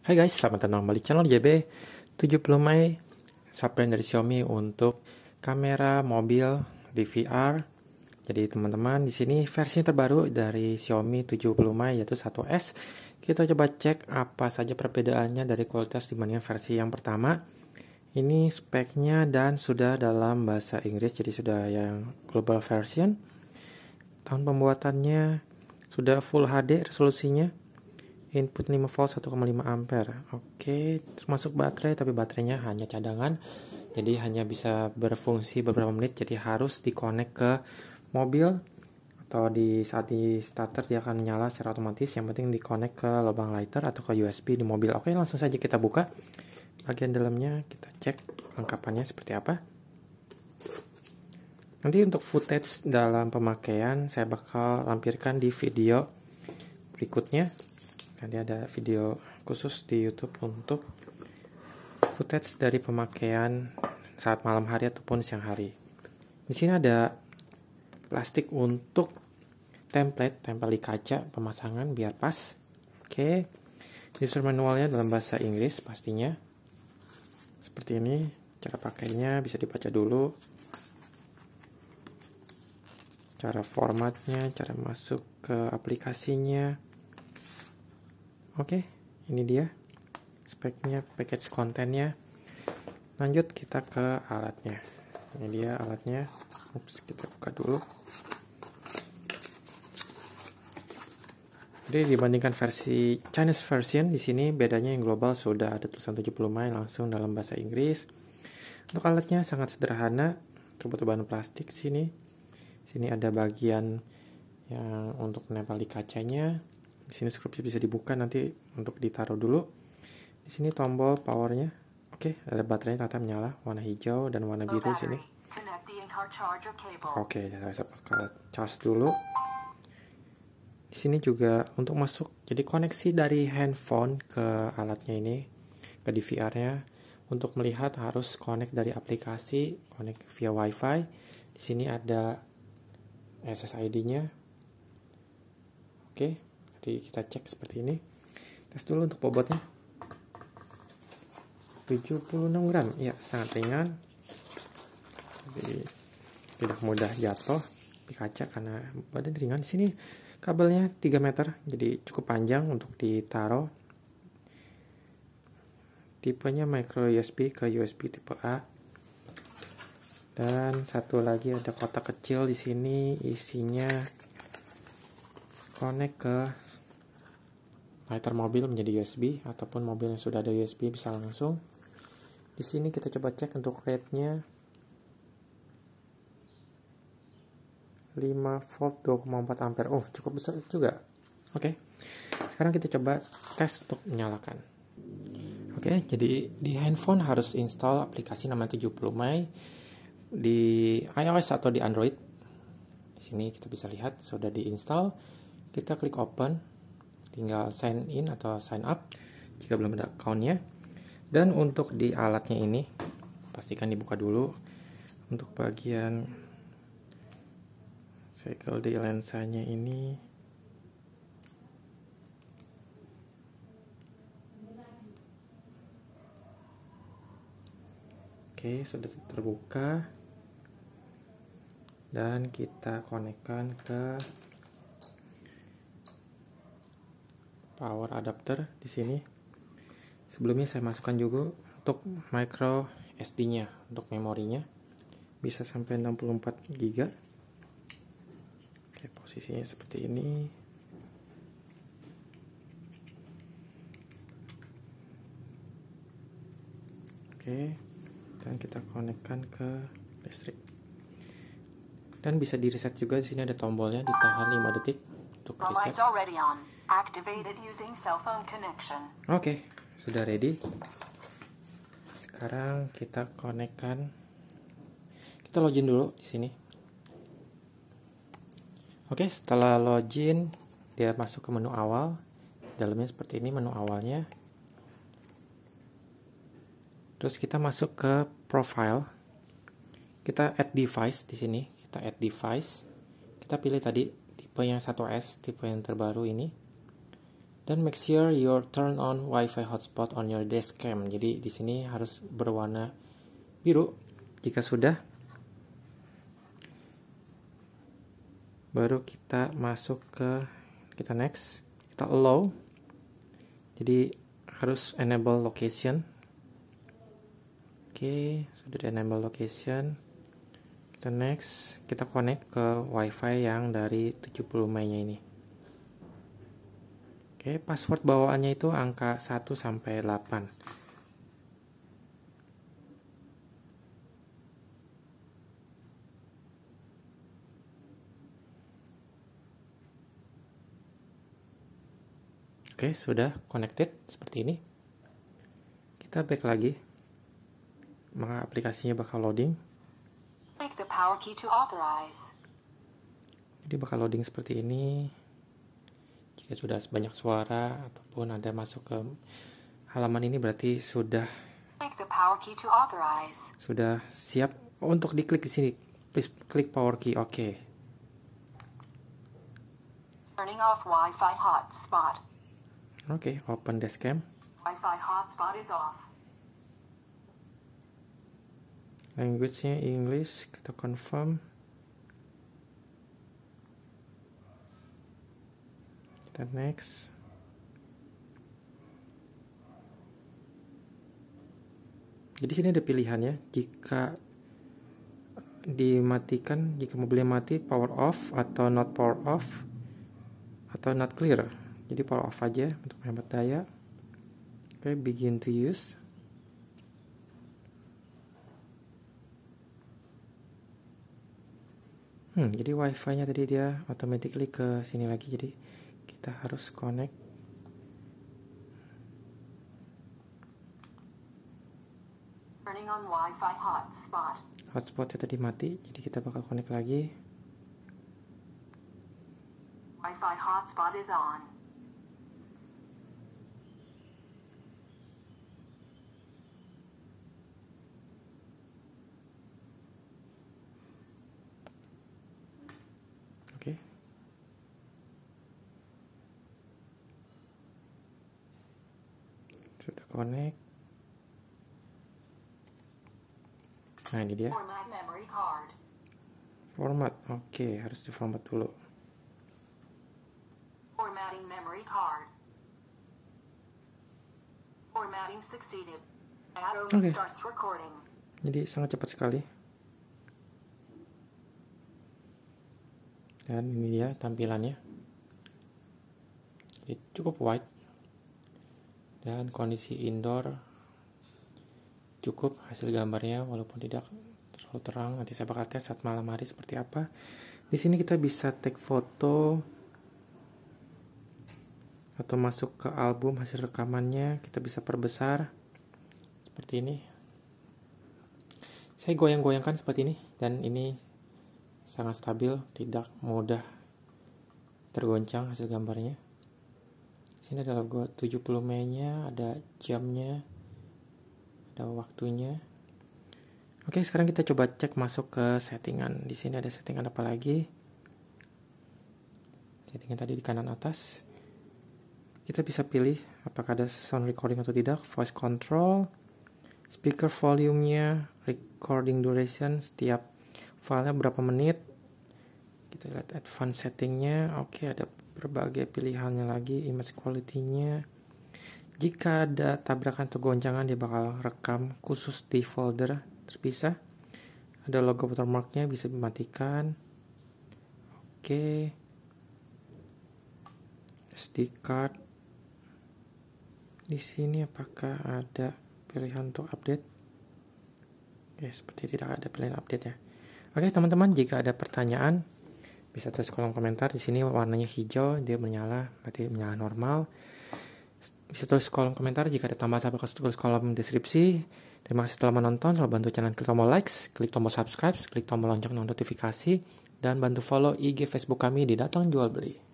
Hai guys, selamat datang kembali channel JB 70 Mei Supplement dari Xiaomi untuk kamera mobil DVR Jadi teman-teman di sini versi terbaru dari Xiaomi 70 Mei yaitu 1S Kita coba cek apa saja perbedaannya dari kualitas dibandingkan versi yang pertama Ini speknya dan sudah dalam bahasa Inggris jadi sudah yang global version Tahun pembuatannya sudah full HD resolusinya input 5 volt 1,5 ampere oke okay. termasuk baterai tapi baterainya hanya cadangan jadi hanya bisa berfungsi beberapa menit jadi harus dikonek ke mobil atau di saat di starter dia akan nyala secara otomatis yang penting dikonek ke lubang lighter atau ke USB di mobil oke langsung saja kita buka bagian dalamnya kita cek lengkapannya seperti apa nanti untuk footage dalam pemakaian saya bakal lampirkan di video berikutnya nanti ada video khusus di YouTube untuk footage dari pemakaian saat malam hari ataupun siang hari. Di sini ada plastik untuk template, tempel di kaca pemasangan biar pas. Oke. User manualnya dalam bahasa Inggris pastinya. Seperti ini, cara pakainya bisa dibaca dulu. Cara formatnya, cara masuk ke aplikasinya. Oke, okay, ini dia speknya, package kontennya. Lanjut kita ke alatnya. Ini dia alatnya. Ups, kita buka dulu. Jadi dibandingkan versi Chinese version di sini bedanya yang global sudah ada tulisan 70 main langsung dalam bahasa Inggris. Untuk alatnya sangat sederhana, terbuat bahan plastik sini. Sini ada bagian yang untuk menempel di kacanya, di sini skrupnya bisa dibuka nanti untuk ditaruh dulu di sini tombol powernya oke ada baterainya ternyata menyala warna hijau dan warna biru sini oke saya bakal charge dulu di sini juga untuk masuk jadi koneksi dari handphone ke alatnya ini ke DVR-nya untuk melihat harus connect dari aplikasi connect via WiFi di sini ada SSID-nya oke okay jadi kita cek seperti ini tes dulu untuk bobotnya 76 gram ya sangat ringan jadi tidak mudah jatuh di kaca karena badan ringan sini kabelnya 3 meter jadi cukup panjang untuk ditaruh tipenya micro USB ke USB tipe A dan satu lagi ada kotak kecil di sini isinya connect ke lighter mobil menjadi USB ataupun mobil yang sudah ada USB bisa langsung di sini kita coba cek untuk rate-nya 5 volt 2,4 ampere oh cukup besar juga oke okay. sekarang kita coba tes untuk menyalakan oke okay, jadi di handphone harus install aplikasi namanya 70 mai di iOS atau di Android di sini kita bisa lihat sudah diinstal kita klik open tinggal sign in atau sign up jika belum ada accountnya dan untuk di alatnya ini pastikan dibuka dulu untuk bagian cycle di lensanya ini Oke, sudah terbuka dan kita konekkan ke power adapter di sini. Sebelumnya saya masukkan juga untuk micro SD-nya, untuk memorinya. Bisa sampai 64 GB. Oke, posisinya seperti ini. Oke, dan kita konekkan ke listrik. Dan bisa di reset juga di sini ada tombolnya ditahan 5 detik untuk reset. Oke, okay, sudah ready. Sekarang kita konekkan. Kita login dulu di sini. Oke, okay, setelah login, dia masuk ke menu awal. Dalamnya seperti ini menu awalnya. Terus kita masuk ke profile. Kita add device di sini. Kita add device. Kita pilih tadi tipe yang 1S, tipe yang terbaru ini. Dan make sure your turn on Wi-Fi hotspot on your desk cam Jadi di sini harus berwarna biru. Jika sudah, baru kita masuk ke kita next, kita allow. Jadi harus enable location. Oke, okay, sudah di enable location kita next kita connect ke wifi yang dari 70 Mei nya ini Oke, password bawaannya itu angka 1 sampai 8. Oke, sudah connected seperti ini. Kita back lagi. Maka aplikasinya bakal loading power key to authorize. Jadi bakal loading seperti ini. Jika sudah sebanyak suara ataupun ada masuk ke halaman ini berarti sudah sudah siap untuk diklik di sini. Please klik power key. Oke. Okay. Turning off Wi-Fi hotspot. Oke, okay, open dashcam. Wi-Fi hotspot is off language-nya English kita confirm kita next jadi sini ada pilihan ya jika eh, dimatikan jika mobilnya mati power off atau not power off atau not clear jadi power off aja untuk menghemat daya oke okay, begin to use Hmm, jadi wifi-nya tadi dia automatically ke sini lagi, jadi kita harus connect. hotspot. Hotspotnya tadi mati, jadi kita bakal connect lagi. Wifi hotspot is on. connect nah ini dia format oke okay, harus di format dulu formatting memory card formatting succeeded okay. jadi sangat cepat sekali dan ini dia tampilannya jadi cukup white dan kondisi indoor cukup hasil gambarnya walaupun tidak terlalu terang nanti saya bakal tes saat malam hari seperti apa di sini kita bisa take foto atau masuk ke album hasil rekamannya kita bisa perbesar seperti ini saya goyang-goyangkan seperti ini dan ini sangat stabil tidak mudah tergoncang hasil gambarnya sini adalah logo 70 Mei nya ada jamnya ada waktunya oke sekarang kita coba cek masuk ke settingan di sini ada settingan apa lagi settingan tadi di kanan atas kita bisa pilih apakah ada sound recording atau tidak voice control speaker volumenya recording duration setiap filenya berapa menit kita lihat advance settingnya oke ada berbagai pilihannya lagi image quality-nya jika ada tabrakan atau goncangan dia bakal rekam khusus di folder terpisah ada logo watermarknya bisa dimatikan oke okay. SD card di sini apakah ada pilihan untuk update oke okay, seperti tidak ada pilihan update ya oke okay, teman-teman jika ada pertanyaan bisa tulis kolom komentar di sini warnanya hijau dia menyala berarti menyala normal bisa tulis kolom komentar jika ada tambahan sampai tulis kolom deskripsi terima kasih telah menonton selalu bantu channel klik tombol likes klik tombol subscribe klik tombol lonceng notifikasi dan bantu follow IG Facebook kami di datang jual beli